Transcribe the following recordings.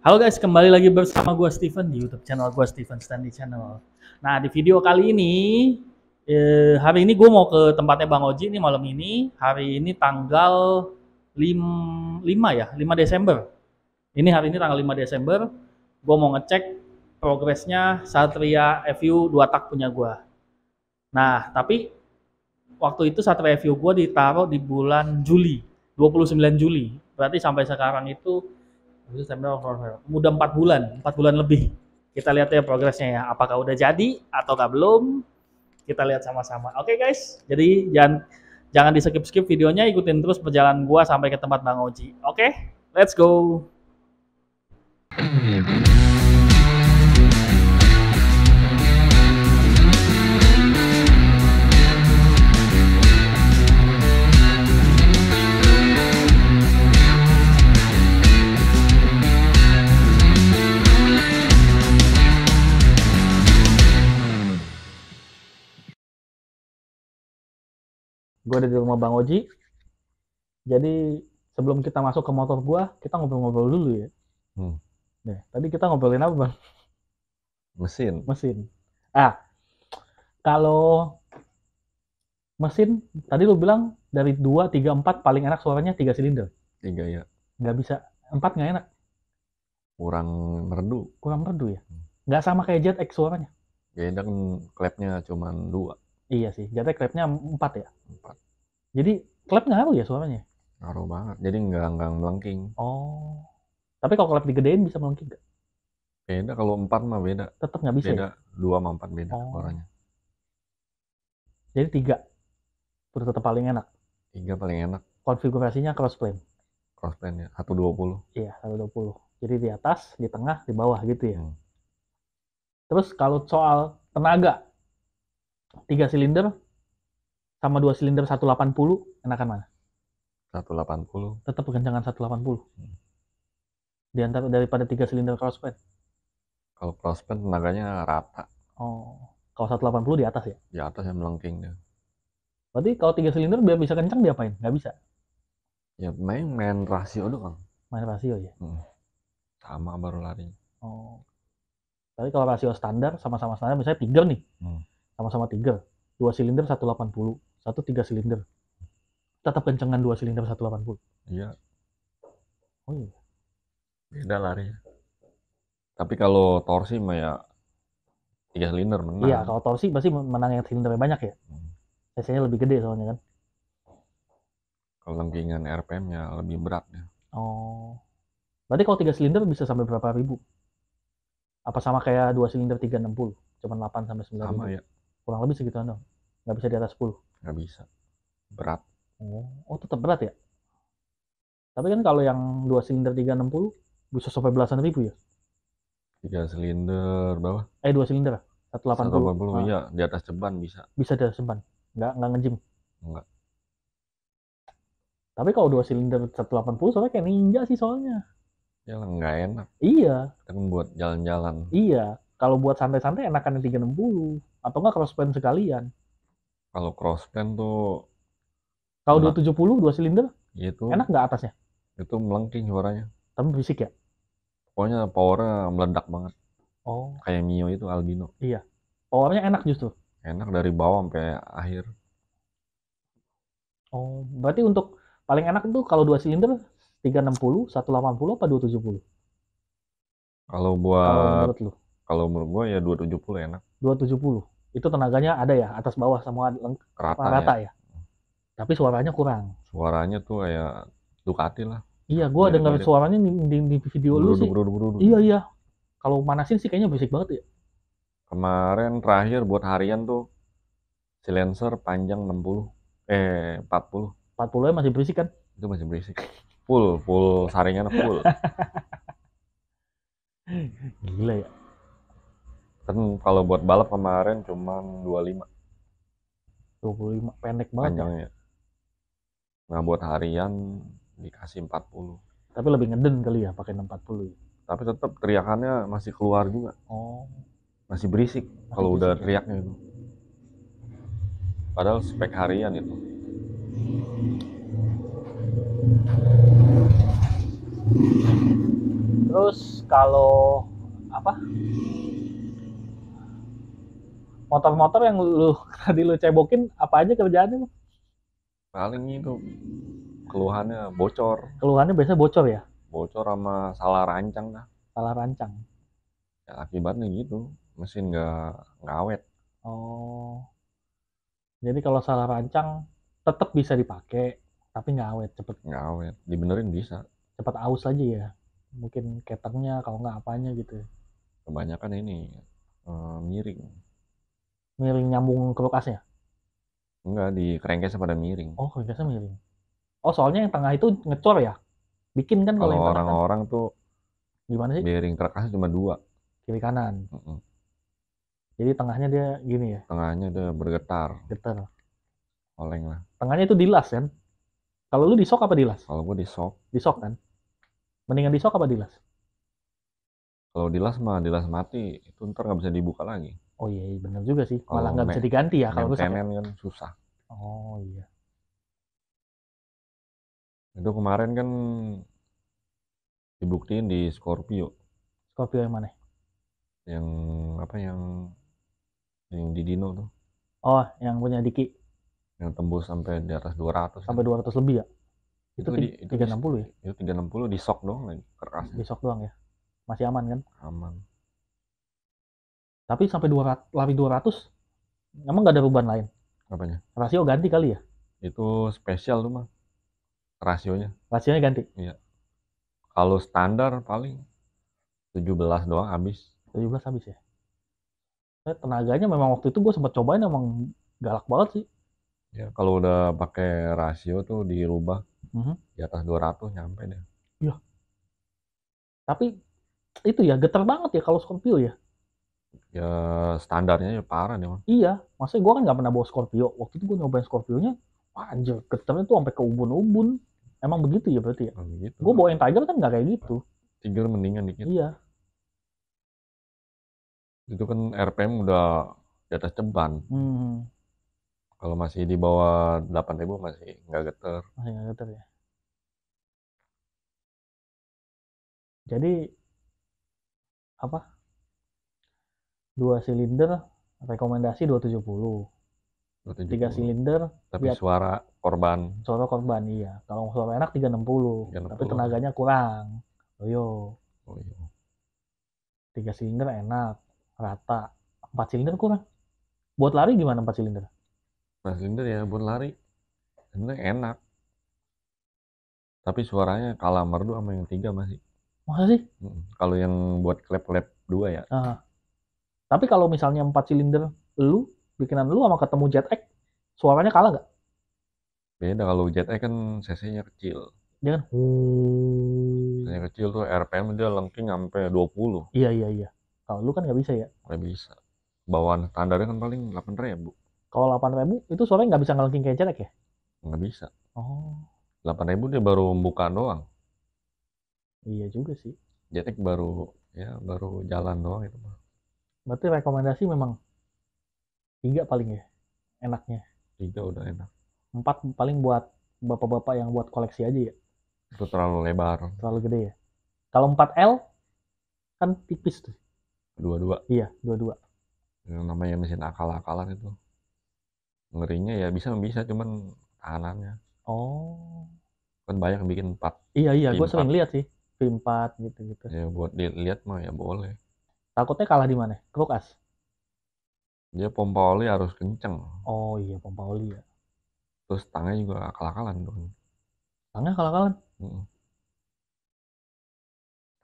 Halo guys, kembali lagi bersama gue Steven di YouTube channel gue Steven Stanley Channel. Nah di video kali ini, eh, hari ini gue mau ke tempatnya Bang Oji ini malam ini. Hari ini tanggal 5, 5 ya, 5 Desember. Ini hari ini tanggal 5 Desember. Gue mau ngecek progresnya Satria FU 2 tak punya gue. Nah tapi waktu itu Satria FU gue ditaruh di bulan Juli, 29 Juli. Berarti sampai sekarang itu itu September Oktober. Udah empat bulan, empat bulan lebih. Kita lihat ya progresnya ya, apakah udah jadi ataukah belum. Kita lihat sama-sama. Oke okay, guys, jadi jangan jangan di skip skip videonya, ikutin terus perjalanan gua sampai ke tempat Bang Oji. Oke, okay? let's go. gue ada di rumah Bang Oji. Jadi sebelum kita masuk ke motor gue, kita ngobrol-ngobrol dulu ya. Hmm. Nah, tadi kita ngobrolin apa bang? Mesin. Mesin. Ah, kalau mesin, tadi lu bilang dari 2, 3, 4 paling enak suaranya 3 silinder. 3 ya. Nggak bisa. 4 nggak enak. Kurang merdu. Kurang merdu ya? Hmm. Nggak sama kayak JetX suaranya. Ya, kan klepnya cuma dua Iya sih, jatuh klepnya empat ya. Empat. Jadi klep ngaruh ya suaranya? Ngaruh banget. Jadi nggak nggak melengking. Oh. Tapi kalau klep digedein bisa melengking nggak? Beda kalau empat mah beda. Tetap nggak bisa. Beda ya? dua ya? empat beda oh. suaranya. Jadi tiga terus tetap paling enak. Tiga paling enak. Konfigurasinya crossplane. Crossplane ya, satu dua puluh. Iya, satu dua puluh. Jadi di atas, di tengah, di bawah gitu ya. Hmm. Terus kalau soal tenaga, tiga silinder sama dua silinder 180 enakan mana? 180. Tetap kencangan 180. Hmm. Di antara daripada tiga silinder crossband. Kalau crossband tenaganya rata. Oh. Kalau 180 di atas ya? Di atas yang melengking ya. Berarti kalau tiga silinder biar bisa kencang diapain? Nggak bisa. Ya main main rasio doang. Main rasio ya. Hmm. Sama baru larinya. Oh. Tapi kalau rasio standar sama-sama standar misalnya tiger nih. Hmm sama-sama tiga dua silinder 180 satu tiga silinder tetap kencengan dua silinder 180 iya oh iya beda larinya tapi kalau torsi mah ya tiga silinder menang iya kalau torsi pasti menang yang silindernya banyak ya hmm. nya lebih gede soalnya kan kalau RPM-nya lebih berat ya. Oh. Berarti kalau tiga silinder bisa sampai berapa ribu? Apa sama kayak dua silinder 360? Cuman 8 sampai 9 sama ribu? ya kurang lebih segituan dong nggak bisa di atas 10 nggak bisa berat oh oh tetap berat ya tapi kan kalau yang dua silinder 360 bisa sampai belasan ribu ya tiga silinder bawah eh dua silinder 180 180 puluh ah. iya di atas ceban bisa bisa di atas ceban nggak nggak ngejim nggak tapi kalau dua silinder 180 soalnya kayak ninja sih soalnya. Ya nggak enak. Iya. Kan buat jalan-jalan. Iya. Kalau buat santai-santai enakan yang 360 atau enggak crossband sekalian. Kalau crossband tuh kalau 270 dua silinder itu enak nggak atasnya? Itu melengking suaranya. Tapi fisik ya? Pokoknya powernya meledak banget. Oh. Kayak Mio itu albino. Iya. Powernya enak justru. Enak dari bawah sampai akhir. Oh, berarti untuk paling enak tuh kalau dua silinder 360, 180 apa 270? Kalau buat kalau menurut lu? Kalau menurut gua ya 270 enak. 270. Itu tenaganya ada ya atas bawah sama rata, rata ya. ya. Tapi suaranya kurang. Suaranya tuh kayak Ducati lah. Iya, gua dengar suaranya di, di, video lu sih. Buru, buru, buru. Iya, iya. Kalau manasin sih kayaknya berisik banget ya. Kemarin terakhir buat harian tuh silencer panjang 60 eh 40. 40 masih berisik kan? Itu masih berisik. Full, full saringan full. Gila ya kan kalau buat balap kemarin cuman 25 25 pendek banget ya? panjangnya ya? nah buat harian dikasih 40 tapi lebih ngeden kali ya pakai 40 ya? tapi tetap teriakannya masih keluar juga oh masih berisik kalau udah ya? teriaknya itu padahal spek harian itu terus kalau apa motor-motor yang lu tadi lu cebokin apa aja kerjaannya lu? paling itu keluhannya bocor keluhannya biasa bocor ya bocor sama salah rancang dah salah rancang ya, akibatnya gitu mesin nggak ngawet oh jadi kalau salah rancang tetap bisa dipakai tapi nggak awet cepet nggak awet dibenerin bisa cepet aus aja ya mungkin keternya kalau nggak apanya gitu ya. kebanyakan ini uh, miring miring nyambung ke bekasnya? Enggak, di kerengkesnya pada miring. Oh, kerengkesnya miring. Oh, soalnya yang tengah itu ngecor ya? Bikin kan kalau kan? orang-orang kan? tuh gimana sih? Miring kerengkesnya cuma dua. Kiri kanan. Mm -mm. Jadi tengahnya dia gini ya? Tengahnya dia bergetar. Getar. Oleng lah. Tengahnya itu dilas kan? Kalau lu disok apa dilas? Kalau gua disok. Disok kan? Mendingan disok apa dilas? Kalau dilas mah dilas mati, itu ntar nggak bisa dibuka lagi. Oh iya, iya benar juga sih. Malah oh, nggak bisa diganti ya kalau rusak. Maintenance kan susah. Oh iya. Itu kemarin kan dibuktiin di Scorpio. Scorpio yang mana? Yang apa yang yang di Dino tuh. Oh, yang punya Diki. Yang tembus sampai di atas 200. Kan? Sampai dua 200 lebih ya? Itu, itu, itu 360 di, ya? Itu 360 di sok doang lagi, kerasnya. Di sok doang ya? Masih aman kan? Aman. Tapi sampai 200, lari 200, emang gak ada perubahan lain? Apanya? Rasio ganti kali ya? Itu spesial tuh mah. Rasionya. Rasionya ganti? Iya. Kalau standar paling tujuh belas doang habis. Tujuh belas habis ya? Nah, tenaganya memang waktu itu gue sempat cobain emang galak banget sih. Ya, kalau udah pakai rasio tuh dirubah mm -hmm. di atas 200 nyampe deh. Iya. Tapi itu ya getar banget ya kalau Scorpio ya ya standarnya ya parah nih man. iya maksudnya gue kan nggak pernah bawa Scorpio waktu itu gue nyobain Scorpionya wah anjir ketemnya tuh sampai ke ubun-ubun emang begitu ya berarti ya gitu. gue bawa yang Tiger kan nggak kayak gitu Tiger mendingan dikit iya itu kan RPM udah di atas ceban hmm. kalau masih di bawah 8000 masih nggak geter masih nggak getar ya jadi apa dua silinder rekomendasi 270. 270. Tiga silinder tapi biar, suara korban. Suara korban iya. Kalau suara enak 360, 360. tapi tenaganya kurang. Loyo. Oh, iya. oh, iya. Tiga silinder enak, rata. Empat silinder kurang. Buat lari gimana empat silinder? Empat silinder ya buat lari. Sebenarnya enak. Tapi suaranya kalah merdu sama yang tiga masih. Masa sih? Kalau yang buat klep-klep dua ya. Uh -huh tapi kalau misalnya empat silinder lu, bikinan lu sama ketemu Jet X, suaranya kalah nggak? Beda kalau Jet X kan cc-nya kecil. Dia kan cc nya kecil tuh RPM dia lengking sampai 20. Iya, iya, iya. Kalau lu kan nggak bisa ya? Nggak bisa. Bawaan standarnya kan paling 8 ribu. Kalau 8 ribu itu suaranya nggak bisa ngelengking kayak X ya? Nggak bisa. Oh. 8 ribu dia baru membuka doang. Iya juga sih. Jetek baru ya baru jalan doang itu mah. Berarti rekomendasi memang tiga paling ya enaknya. Tiga udah enak. Empat paling buat bapak-bapak yang buat koleksi aja ya. Itu terlalu lebar. Terlalu gede ya. Kalau empat l kan tipis tuh. Dua-dua. Iya, dua-dua. Yang namanya mesin akal-akalan itu. Ngerinya ya bisa bisa cuman tahanannya. Oh. Kan banyak yang bikin empat Iya, iya, gue sering lihat sih. v gitu-gitu. Ya buat dilihat mah ya boleh Takutnya kalah di mana? Krukas? Dia pompa oli harus kenceng. Oh iya pompa oli ya. Terus tangnya juga kalah-kalan dong. Tangnya kalah-kalan? hmm.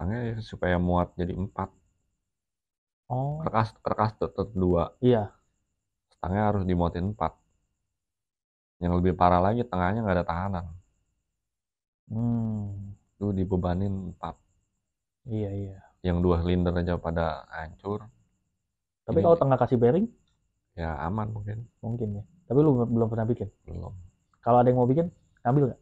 Tangnya supaya muat jadi empat. Oh. Kerkas kerkas tetap dua. Iya. Tangnya harus dimuatin empat. Yang lebih parah lagi tengahnya nggak ada tahanan. Hmm. Itu dibebanin empat. Iya iya yang dua silinder aja pada hancur tapi kalau tengah kasih bearing ya aman mungkin mungkin ya tapi lu belum pernah bikin belum kalau ada yang mau bikin ambil nggak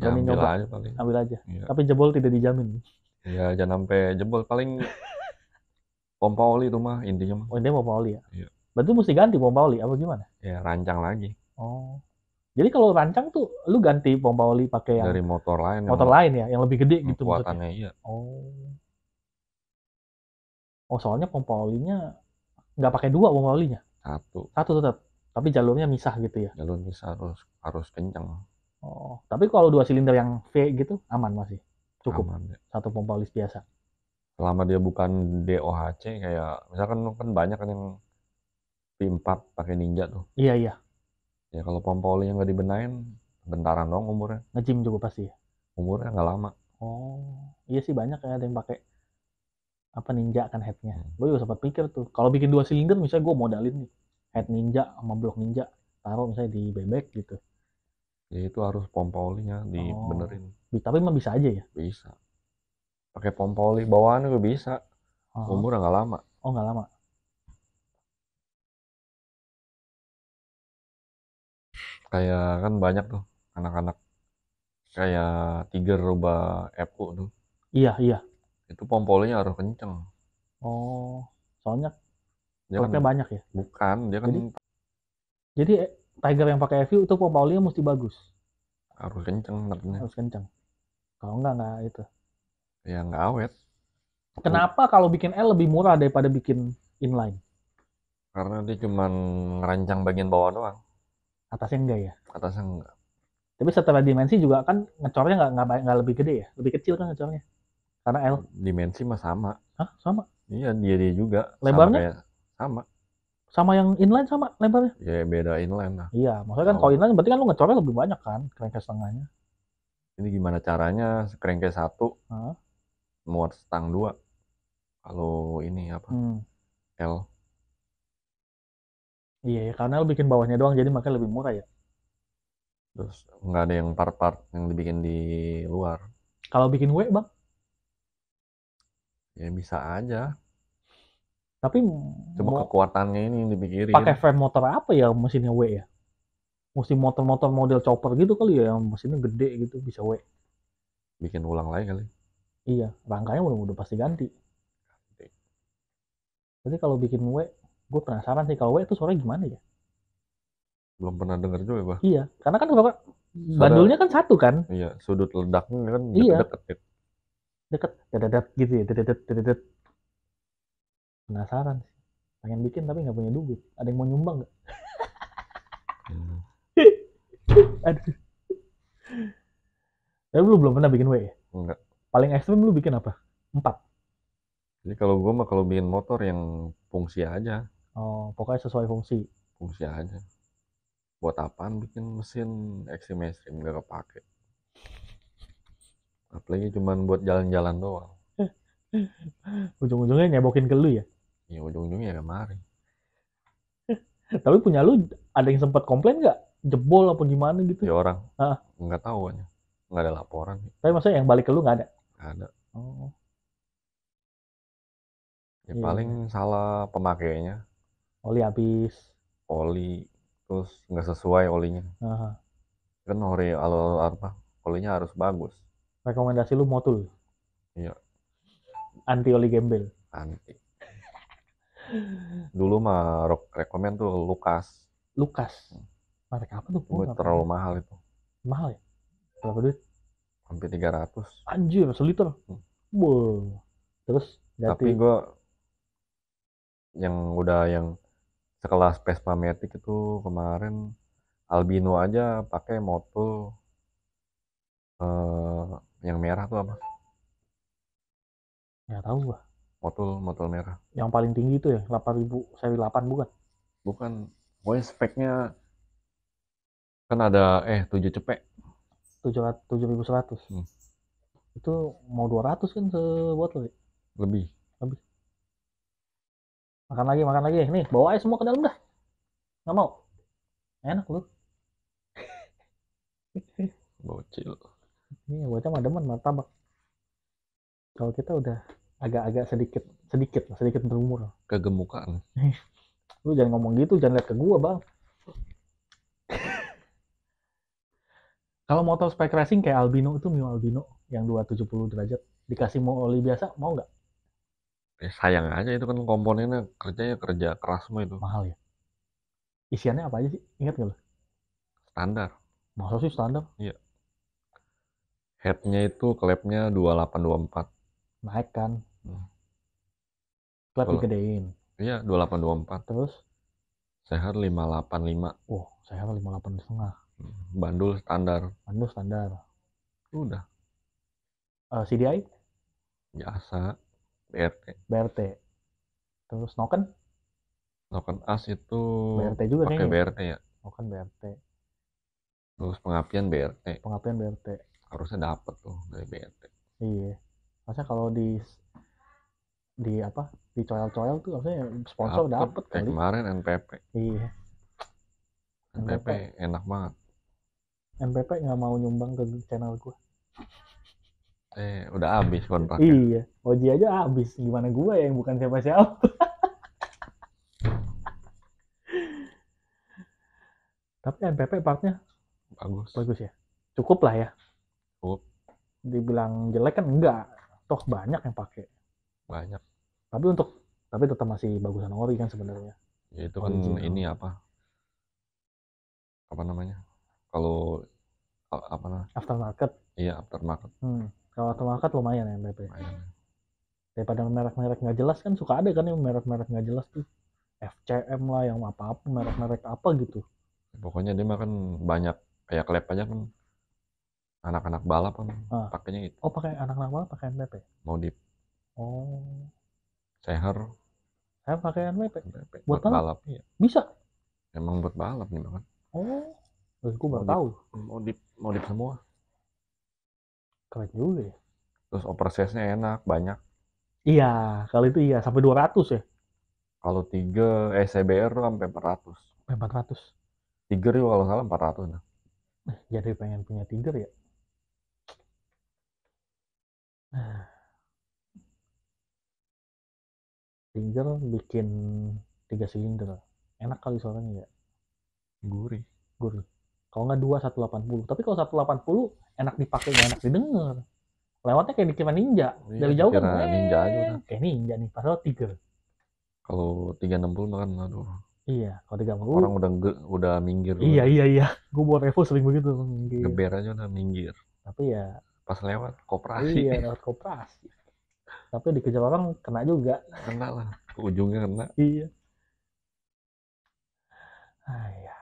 ya, ambil nyoba. aja paling ambil aja iya. tapi jebol tidak dijamin ya jangan sampai jebol paling pompa oli itu mah intinya mah oh intinya pompa oli ya, ya. berarti mesti ganti pompa oli apa gimana ya rancang lagi oh jadi kalau rancang tuh lu ganti pompa oli pakai yang dari motor lain motor lain ya yang lebih gede gitu maksudnya iya oh Oh soalnya pompa olinya nggak pakai dua pompa olinya? Satu. Satu tetap. Tapi jalurnya misah gitu ya? Jalur misah harus harus kencang. Oh, tapi kalau dua silinder yang V gitu aman masih cukup aman, ya. satu pompa oli biasa. Selama dia bukan DOHC kayak misalkan kan banyak kan yang V 4 pakai Ninja tuh. Iya iya. Ya kalau pompa oli yang nggak dibenain bentaran dong umurnya. Ngejim juga pasti ya. Umurnya nggak lama. Oh, iya sih banyak ya ada yang pakai apa ninja kan headnya hmm. gue juga sempat pikir tuh kalau bikin dua silinder misalnya gue modalin nih head ninja sama blok ninja taruh misalnya di bebek gitu ya itu harus pompa olinya dibenerin oh, tapi emang bisa aja ya bisa pakai pompa oli bawaannya gue bisa oh. umur nggak lama oh nggak lama kayak kan banyak tuh anak-anak kayak tiger rubah FU tuh iya iya itu pompolnya harus kenceng oh soalnya dia kan, banyak ya bukan dia kan jadi, jadi eh, Tiger yang pakai FU itu pompolnya mesti bagus harus kenceng ternyata. harus kenceng kalau enggak enggak itu ya enggak awet kenapa kalau bikin L lebih murah daripada bikin inline karena dia cuma ngerancang bagian bawah doang atasnya enggak ya atasnya enggak tapi setelah dimensi juga kan ngecornya nggak nggak lebih gede ya lebih kecil kan ngecornya karena L. Dimensi mah sama. Hah? Sama? Iya, dia dia juga. Lebarnya? Sama. Kayak, sama. sama yang inline sama lebarnya? Ya beda inline lah. Iya, maksudnya kan oh. kalau inline berarti kan lu ngecornya lebih banyak kan crankcase tengahnya. Ini gimana caranya crankcase satu muat stang dua. Kalau ini apa? Hmm. L. Iya, ya, karena lu bikin bawahnya doang jadi makanya lebih murah ya. Terus nggak ada yang part-part yang dibikin di luar. Kalau bikin W, Bang? ya bisa aja tapi coba kekuatannya ini yang dipikirin pakai frame motor apa ya mesinnya W ya mesti motor-motor model chopper gitu kali ya yang mesinnya gede gitu bisa W bikin ulang lagi kali iya rangkanya udah udah pasti ganti jadi kalau bikin W gue penasaran sih kalau W itu suaranya gimana ya belum pernah denger juga bah iya karena kan kalau bandulnya kan satu kan iya sudut ledaknya kan deket iya. deket-deket ya deket dadadat gitu ya dadadat dadadat penasaran sih pengen bikin tapi nggak punya duit ada yang mau nyumbang nggak hmm. aduh tapi lu belum pernah bikin W ya? Enggak. Paling ekstrim lu bikin apa? Empat. Jadi kalau gua mah kalau bikin motor yang fungsi aja. Oh, pokoknya sesuai fungsi. Fungsi aja. Buat apaan bikin mesin ekstrim ekstrim nggak kepake? apalagi cuma buat jalan-jalan doang ujung-ujungnya nyebokin ke lu ya Iya ujung-ujungnya kemarin tapi punya lu ada yang sempat komplain nggak jebol apa gimana gitu ya orang ah. nggak tahu aja nggak ada laporan tapi maksudnya yang balik ke lu nggak ada nggak ada oh. ya, iya. paling salah pemakainya oli habis oli terus nggak sesuai olinya Aha. kan ori alo apa olinya harus bagus rekomendasi lu motul iya anti oli gembel anti dulu mah rekomend tuh Lukas Lukas merek apa tuh Gue terlalu mahal itu mahal ya berapa duit hampir 300 anjir seliter hmm. Wow. terus ganti. tapi gua yang udah yang sekelas Vespa Matic itu kemarin albino aja pakai motul eh, yang merah tuh apa Ya tahu gua motul motul merah yang paling tinggi itu ya 8000 seri 8 bukan bukan pokoknya speknya kan ada eh 7 cepek 7100 hmm. itu mau 200 kan sebotol ya? lebih lebih makan lagi makan lagi nih bawa aja semua ke dalam dah nggak mau enak lu bocil ini yang bocah mah demen martabak kalau kita udah agak-agak sedikit sedikit sedikit berumur kegemukan eh, lu jangan ngomong gitu jangan lihat ke gua bang kalau motor spek racing kayak albino itu Mio albino yang 270 derajat dikasih mau oli biasa mau nggak eh, sayang aja itu kan komponennya kerjanya kerja keras semua itu mahal ya isiannya apa aja sih ingat nggak lo standar masa sih standar iya headnya itu klepnya 2824 naik kan hmm. klep digedein iya 2824 terus seher 585 wow seher 58 setengah bandul standar bandul standar udah uh, eh, CDI biasa BRT BRT terus noken noken as itu BRT juga pakai BRT ya noken BRT terus pengapian BRT pengapian BRT harusnya dapet tuh dari BNT. iya masa kalau di di apa di coel-coel tuh harusnya sponsor dapat kali kemarin NPP iya NPP, NPP enak banget NPP nggak mau nyumbang ke channel gue eh udah habis kontraknya iya Oji aja abis gimana gue yang bukan siapa-siapa tapi NPP partnya bagus bagus ya cukup lah ya cukup dibilang jelek kan enggak toh banyak yang pakai banyak tapi untuk tapi tetap masih bagusan ori kan sebenarnya ya itu kan Original. ini apa apa namanya kalau apa namanya aftermarket iya aftermarket hmm. kalau aftermarket lumayan ya MPP. lumayan. daripada merek-merek nggak jelas kan suka ada kan yang merek-merek nggak jelas tuh FCM lah yang apa apa merek-merek apa gitu pokoknya dia makan banyak kayak klep aja kan anak-anak balap kan ah. pakainya itu oh pakai anak-anak balap pakai NPP ya? modif oh seher saya pakai NPP, ya? NPP. Ya, buat, buat balap, balap. Iya. bisa emang buat balap nih kan oh Eh, gue baru tahu. mau modif semua. Keren juga ya. Terus operasinya enak, banyak. Iya, kali itu iya sampai 200 ya. Kalau tiga ECBR eh, tuh sampai 400. Sampai 400. tiga juga kalau salah 400 nah. Eh, jadi pengen punya Tiger ya tinggal bikin tiga silinder. Enak kali suaranya ya. Gurih. Gurih. Kalau nggak dua satu delapan puluh, Tapi kalau satu delapan puluh enak dipakai nggak enak didengar. Lewatnya kayak bikin ninja. Iya, Dari jauh kan. Ninja aja udah. Kayak ninja nih. Padahal tiga. Kalau makan kan aduh. Iya, kalau tiga puluh Orang udah udah minggir. Iya, iya, iya. Gue buat Revo sering begitu. Minggir. Geber aja udah minggir. Tapi ya pas lewat koperasi iya lewat koperasi tapi dikejar orang kena juga kena lah ujungnya kena iya Ayah.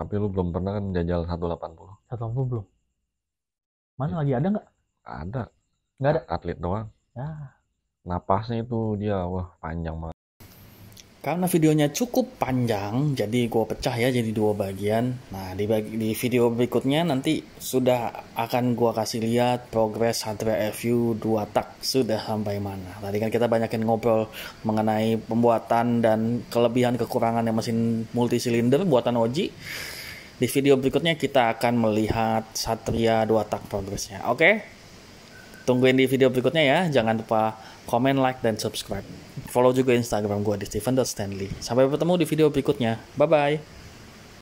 tapi lu belum pernah kan jajal 180 180 belum mana ya. lagi ada nggak ada nggak ada atlet doang ya napasnya itu dia wah panjang banget karena videonya cukup panjang, jadi gue pecah ya jadi dua bagian. Nah, di, bagi, di video berikutnya nanti sudah akan gue kasih lihat progres hardware FU 2 tak sudah sampai mana. Tadi kan kita banyakin ngobrol mengenai pembuatan dan kelebihan kekurangan yang mesin multi silinder buatan Oji. Di video berikutnya kita akan melihat Satria 2 tak progresnya. Oke? Tungguin di video berikutnya ya. Jangan lupa Comment, like, dan subscribe. Follow juga Instagram gue di Steven.Stanley. Sampai bertemu di video berikutnya. Bye-bye.